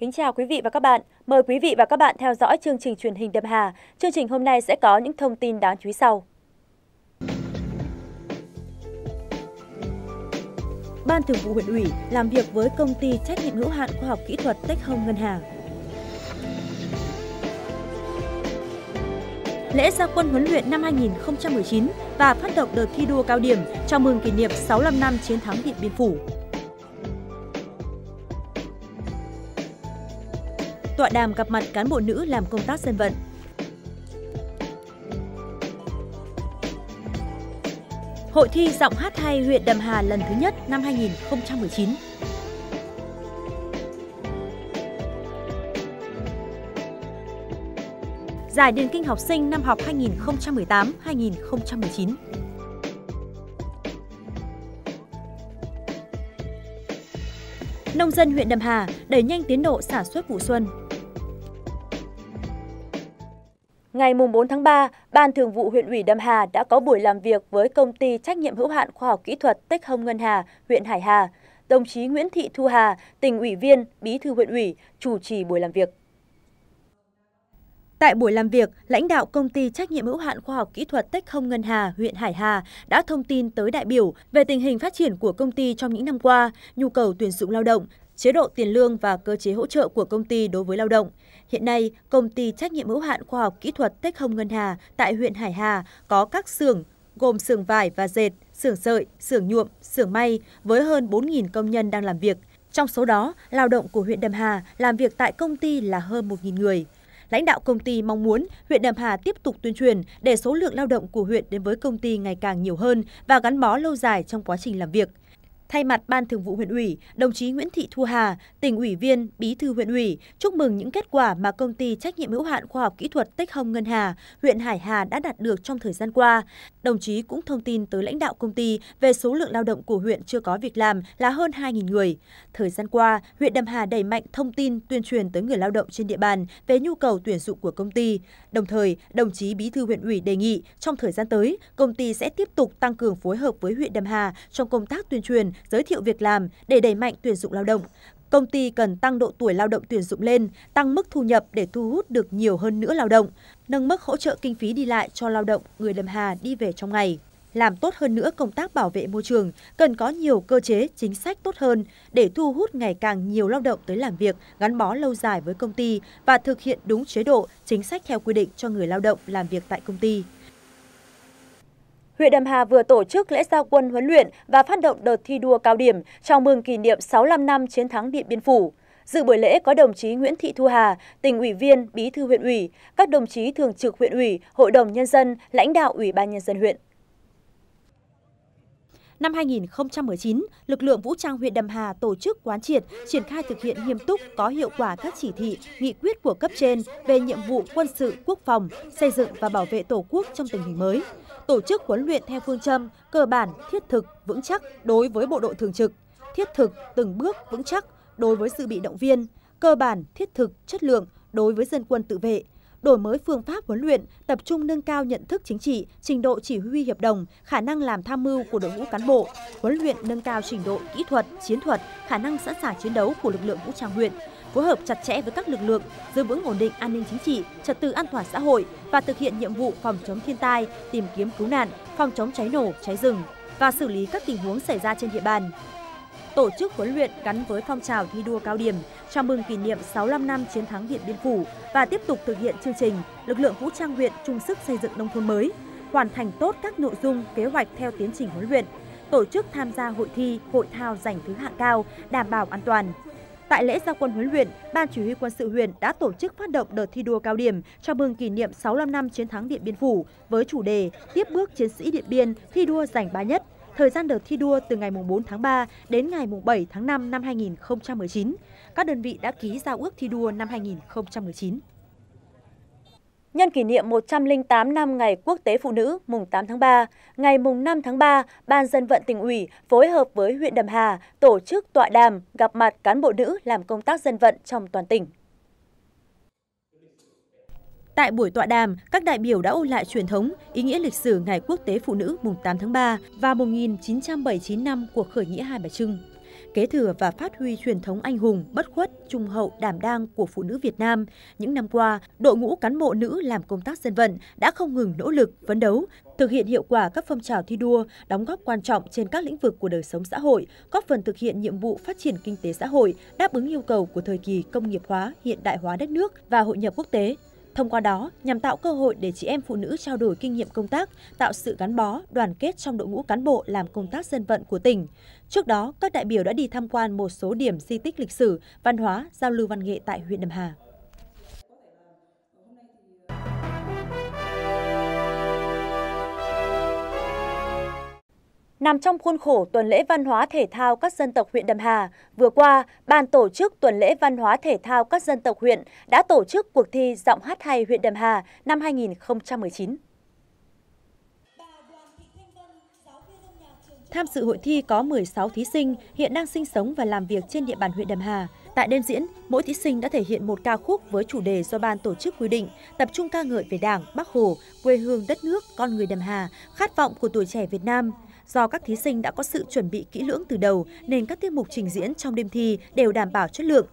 Kính chào quý vị và các bạn. Mời quý vị và các bạn theo dõi chương trình truyền hình Đâm Hà. Chương trình hôm nay sẽ có những thông tin đáng chú ý sau. Ban Thường vụ huyện ủy làm việc với công ty trách nhiệm hữu hạn khoa học kỹ thuật Tech Home Ngân Hà. Lễ gia quân huấn luyện năm 2019 và phát động đợt thi đua cao điểm chào mừng kỷ niệm 65 năm chiến thắng Điện Biên Phủ. tọa đàm gặp mặt cán bộ nữ làm công tác dân vận. Hội thi giọng hát hay huyện Đầm Hà lần thứ nhất năm 2019. Giải Điền Kinh học sinh năm học 2018-2019. Nông dân huyện Đầm Hà đẩy nhanh tiến độ sản xuất vụ xuân. Ngày 4 tháng 3, Ban Thường vụ huyện ủy Đầm Hà đã có buổi làm việc với công ty trách nhiệm hữu hạn khoa học kỹ thuật Tích Hồng Ngân Hà, huyện Hải Hà. Đồng chí Nguyễn Thị Thu Hà, tỉnh ủy viên, bí thư huyện ủy, chủ trì buổi làm việc. Tại buổi làm việc, lãnh đạo công ty trách nhiệm hữu hạn khoa học kỹ thuật Tech Không Ngân Hà, huyện Hải Hà đã thông tin tới đại biểu về tình hình phát triển của công ty trong những năm qua, nhu cầu tuyển dụng lao động, chế độ tiền lương và cơ chế hỗ trợ của công ty đối với lao động. Hiện nay, công ty trách nhiệm hữu hạn khoa học kỹ thuật Tech Hồng Ngân Hà tại huyện Hải Hà có các xưởng gồm xưởng vải và dệt, xưởng sợi, xưởng nhuộm, xưởng may với hơn 4.000 công nhân đang làm việc. Trong số đó, lao động của huyện Đầm Hà làm việc tại công ty là hơn 1.000 người. Lãnh đạo công ty mong muốn huyện Đầm Hà tiếp tục tuyên truyền để số lượng lao động của huyện đến với công ty ngày càng nhiều hơn và gắn bó lâu dài trong quá trình làm việc. Thay mặt Ban Thường vụ huyện ủy, đồng chí Nguyễn Thị Thu Hà, tỉnh ủy viên, bí thư huyện ủy, chúc mừng những kết quả mà công ty trách nhiệm hữu hạn khoa học kỹ thuật Tích Hồng Ngân Hà, huyện Hải Hà đã đạt được trong thời gian qua. Đồng chí cũng thông tin tới lãnh đạo công ty về số lượng lao động của huyện chưa có việc làm là hơn 2.000 người. Thời gian qua, huyện Đầm Hà đẩy mạnh thông tin tuyên truyền tới người lao động trên địa bàn về nhu cầu tuyển dụng của công ty. Đồng thời, đồng chí Bí thư huyện ủy đề nghị trong thời gian tới, công ty sẽ tiếp tục tăng cường phối hợp với huyện Đầm Hà trong công tác tuyên truyền giới thiệu việc làm để đẩy mạnh tuyển dụng lao động. Công ty cần tăng độ tuổi lao động tuyển dụng lên, tăng mức thu nhập để thu hút được nhiều hơn nữa lao động, nâng mức hỗ trợ kinh phí đi lại cho lao động người Lâm Hà đi về trong ngày. Làm tốt hơn nữa công tác bảo vệ môi trường, cần có nhiều cơ chế, chính sách tốt hơn để thu hút ngày càng nhiều lao động tới làm việc, gắn bó lâu dài với công ty và thực hiện đúng chế độ, chính sách theo quy định cho người lao động làm việc tại công ty huyện Đầm Hà vừa tổ chức lễ gia quân huấn luyện và phát động đợt thi đua cao điểm chào mừng kỷ niệm 65 năm chiến thắng Điện Biên Phủ. Dự buổi lễ có đồng chí Nguyễn Thị Thu Hà, tỉnh ủy viên, bí thư huyện ủy, các đồng chí thường trực huyện ủy, hội đồng nhân dân, lãnh đạo ủy ban nhân dân huyện. Năm 2019, lực lượng vũ trang huyện Đầm Hà tổ chức quán triệt, triển khai thực hiện nghiêm túc có hiệu quả các chỉ thị, nghị quyết của cấp trên về nhiệm vụ quân sự quốc phòng, xây dựng và bảo vệ Tổ quốc trong tình hình mới tổ chức huấn luyện theo phương châm cơ bản, thiết thực, vững chắc đối với bộ đội thường trực, thiết thực từng bước vững chắc đối với sự bị động viên, cơ bản, thiết thực, chất lượng đối với dân quân tự vệ, đổi mới phương pháp huấn luyện, tập trung nâng cao nhận thức chính trị, trình độ chỉ huy hiệp đồng, khả năng làm tham mưu của đội ngũ cán bộ, huấn luyện nâng cao trình độ kỹ thuật, chiến thuật, khả năng sẵn sàng chiến đấu của lực lượng vũ trang huyện, phối hợp chặt chẽ với các lực lượng, giữ vững ổn định an ninh chính trị, trật tự an toàn xã hội và thực hiện nhiệm vụ phòng chống thiên tai, tìm kiếm cứu nạn, phòng chống cháy nổ, cháy rừng và xử lý các tình huống xảy ra trên địa bàn tổ chức huấn luyện gắn với phong trào thi đua cao điểm chào mừng kỷ niệm 65 năm chiến thắng Điện Biên Phủ và tiếp tục thực hiện chương trình lực lượng vũ trang huyện chung sức xây dựng nông thôn mới, hoàn thành tốt các nội dung, kế hoạch theo tiến trình huấn luyện, tổ chức tham gia hội thi, hội thao giành thứ hạng cao, đảm bảo an toàn. Tại lễ gia quân huấn luyện, Ban Chỉ huy quân sự huyện đã tổ chức phát động đợt thi đua cao điểm chào mừng kỷ niệm 65 năm chiến thắng Điện Biên Phủ với chủ đề Tiếp bước chiến sĩ Điện Biên thi đua giành ba nhất – thời gian đợt thi đua từ ngày 4 tháng 3 đến ngày 7 tháng 5 năm 2019. Các đơn vị đã ký giao ước thi đua năm 2019. Nhân kỷ niệm 108 năm Ngày Quốc tế Phụ nữ mùng 8 tháng 3, ngày mùng 5 tháng 3, Ban dân vận tỉnh ủy phối hợp với huyện Đầm Hà tổ chức tọa đàm gặp mặt cán bộ nữ làm công tác dân vận trong toàn tỉnh. Tại buổi tọa đàm, các đại biểu đã ôn lại truyền thống, ý nghĩa lịch sử Ngày Quốc tế Phụ nữ mùng 8 tháng 3 và 1979 năm cuộc khởi nghĩa Hai Bà Trưng kế thừa và phát huy truyền thống anh hùng, bất khuất, trung hậu, đảm đang của phụ nữ Việt Nam. Những năm qua, đội ngũ cán bộ nữ làm công tác dân vận đã không ngừng nỗ lực, phấn đấu, thực hiện hiệu quả các phong trào thi đua, đóng góp quan trọng trên các lĩnh vực của đời sống xã hội, góp phần thực hiện nhiệm vụ phát triển kinh tế xã hội, đáp ứng yêu cầu của thời kỳ công nghiệp hóa, hiện đại hóa đất nước và hội nhập quốc tế. Thông qua đó, nhằm tạo cơ hội để chị em phụ nữ trao đổi kinh nghiệm công tác, tạo sự gắn bó, đoàn kết trong đội ngũ cán bộ làm công tác dân vận của tỉnh. Trước đó, các đại biểu đã đi tham quan một số điểm di tích lịch sử, văn hóa, giao lưu văn nghệ tại huyện Đầm Hà. Nằm trong khuôn khổ tuần lễ văn hóa thể thao các dân tộc huyện Đầm Hà, vừa qua, Ban tổ chức tuần lễ văn hóa thể thao các dân tộc huyện đã tổ chức cuộc thi giọng hát hay huyện Đầm Hà năm 2019. Tham dự hội thi có 16 thí sinh hiện đang sinh sống và làm việc trên địa bàn huyện Đầm Hà. Tại đêm diễn, mỗi thí sinh đã thể hiện một ca khúc với chủ đề do ban tổ chức quy định, tập trung ca ngợi về Đảng, Bắc Hồ, quê hương đất nước, con người Đầm Hà, khát vọng của tuổi trẻ Việt Nam – Do các thí sinh đã có sự chuẩn bị kỹ lưỡng từ đầu nên các tiết mục trình diễn trong đêm thi đều đảm bảo chất lượng.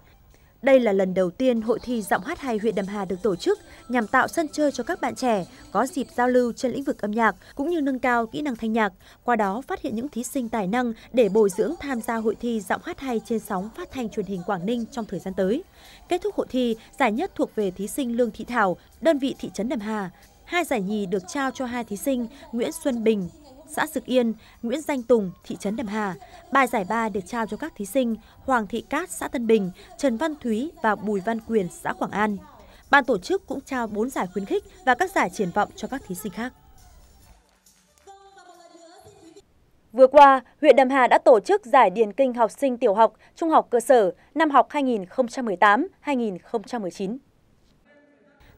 Đây là lần đầu tiên hội thi giọng hát hay huyện Đầm Hà được tổ chức nhằm tạo sân chơi cho các bạn trẻ có dịp giao lưu trên lĩnh vực âm nhạc cũng như nâng cao kỹ năng thanh nhạc, qua đó phát hiện những thí sinh tài năng để bồi dưỡng tham gia hội thi giọng hát hay trên sóng phát thanh truyền hình Quảng Ninh trong thời gian tới. Kết thúc hội thi, giải nhất thuộc về thí sinh Lương Thị Thảo, đơn vị thị trấn Đầm Hà. Hai giải nhì được trao cho hai thí sinh Nguyễn Xuân Bình, xã Sực Yên, Nguyễn Danh Tùng, thị trấn Đầm Hà. Bài giải ba được trao cho các thí sinh Hoàng Thị Cát, xã Tân Bình, Trần Văn Thúy và Bùi Văn Quyền, xã Quảng An. Ban tổ chức cũng trao 4 giải khuyến khích và các giải triển vọng cho các thí sinh khác. Vừa qua, huyện Đầm Hà đã tổ chức giải điền kinh học sinh tiểu học, trung học cơ sở năm học 2018-2019.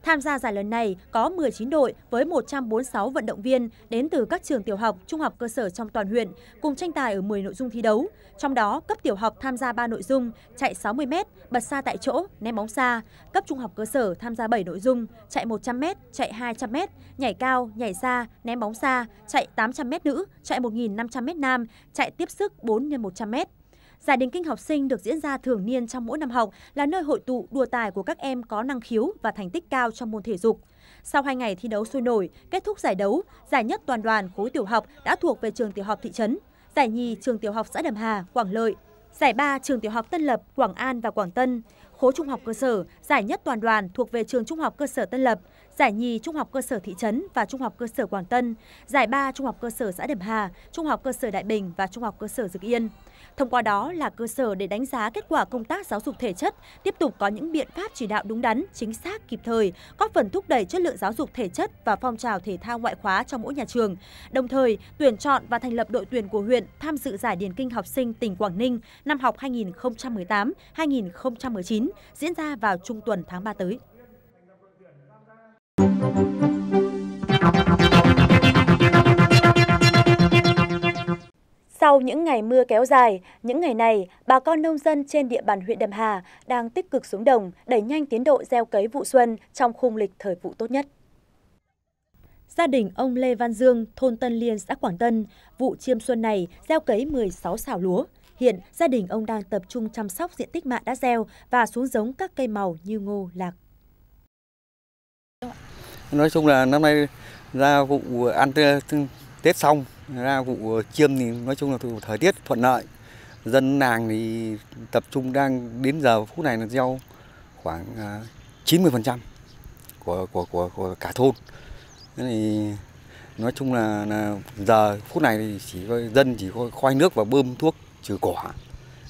Tham gia giải lần này có 19 đội với 146 vận động viên đến từ các trường tiểu học, trung học cơ sở trong toàn huyện cùng tranh tài ở 10 nội dung thi đấu. Trong đó, cấp tiểu học tham gia 3 nội dung: chạy 60m, bật xa tại chỗ, ném bóng xa. Cấp trung học cơ sở tham gia 7 nội dung: chạy 100m, chạy 200m, nhảy cao, nhảy xa, ném bóng xa, chạy 800m nữ, chạy 1500m nam, chạy tiếp sức 4 x 100m. Giải điền kinh học sinh được diễn ra thường niên trong mỗi năm học là nơi hội tụ đua tài của các em có năng khiếu và thành tích cao trong môn thể dục. Sau 2 ngày thi đấu sôi nổi, kết thúc giải đấu, giải nhất toàn đoàn khối tiểu học đã thuộc về trường tiểu học thị trấn, giải nhì trường tiểu học xã Đầm Hà, Quảng Lợi, giải ba trường tiểu học Tân Lập, Quảng An và Quảng Tân, khối trung học cơ sở, giải nhất toàn đoàn thuộc về trường Trung học cơ sở Tân Lập, giải nhì Trung học cơ sở thị trấn và Trung học cơ sở Quảng Tân, giải ba Trung học cơ sở xã Đầm Hà, Trung học cơ sở Đại Bình và Trung học cơ sở Dực Yên. Thông qua đó là cơ sở để đánh giá kết quả công tác giáo dục thể chất, tiếp tục có những biện pháp chỉ đạo đúng đắn, chính xác, kịp thời, góp phần thúc đẩy chất lượng giáo dục thể chất và phong trào thể thao ngoại khóa trong mỗi nhà trường. Đồng thời, tuyển chọn và thành lập đội tuyển của huyện tham dự giải điền kinh học sinh tỉnh Quảng Ninh năm học 2018-2019 diễn ra vào trung tuần tháng 3 tới. Sau những ngày mưa kéo dài, những ngày này, bà con nông dân trên địa bàn huyện Đầm Hà đang tích cực xuống đồng, đẩy nhanh tiến độ gieo cấy vụ xuân trong khung lịch thời vụ tốt nhất. Gia đình ông Lê Văn Dương, thôn Tân Liên, xã Quảng Tân, vụ chiêm xuân này gieo cấy 16 xào lúa. Hiện, gia đình ông đang tập trung chăm sóc diện tích mạ đã gieo và xuống giống các cây màu như ngô, lạc. Nói chung là năm nay ra vụ ăn Tết xong, ra vụ chiêm thì nói chung là thời tiết thuận lợi. Dân nàng thì tập trung đang đến giờ phút này là gieo khoảng 90% à, của của của của cả thôn. Thế thì nói chung là, là giờ phút này thì chỉ dân chỉ có khoai nước và bơm thuốc trừ cỏ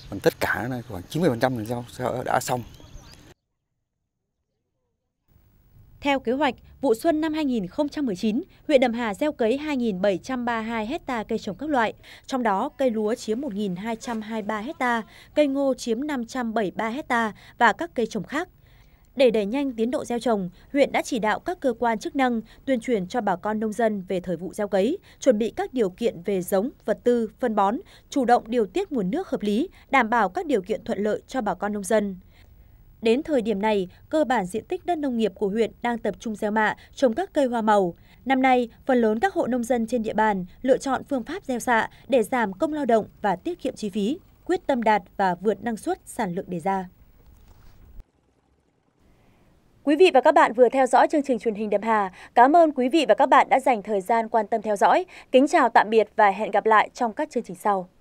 còn tất cả là khoảng 90% là rau đã xong Theo kế hoạch, vụ xuân năm 2019, huyện Đầm Hà gieo cấy 2.732 hecta cây trồng các loại, trong đó cây lúa chiếm 1.223 hecta, cây ngô chiếm 573 hecta và các cây trồng khác. Để đẩy nhanh tiến độ gieo trồng, huyện đã chỉ đạo các cơ quan chức năng tuyên truyền cho bà con nông dân về thời vụ gieo cấy, chuẩn bị các điều kiện về giống, vật tư, phân bón, chủ động điều tiết nguồn nước hợp lý, đảm bảo các điều kiện thuận lợi cho bà con nông dân. Đến thời điểm này, cơ bản diện tích đất nông nghiệp của huyện đang tập trung gieo mạ, trồng các cây hoa màu. Năm nay, phần lớn các hộ nông dân trên địa bàn lựa chọn phương pháp gieo xạ để giảm công lao động và tiết kiệm chi phí, quyết tâm đạt và vượt năng suất sản lượng đề ra. Quý vị và các bạn vừa theo dõi chương trình truyền hình Đậm Hà. Cảm ơn quý vị và các bạn đã dành thời gian quan tâm theo dõi. Kính chào tạm biệt và hẹn gặp lại trong các chương trình sau.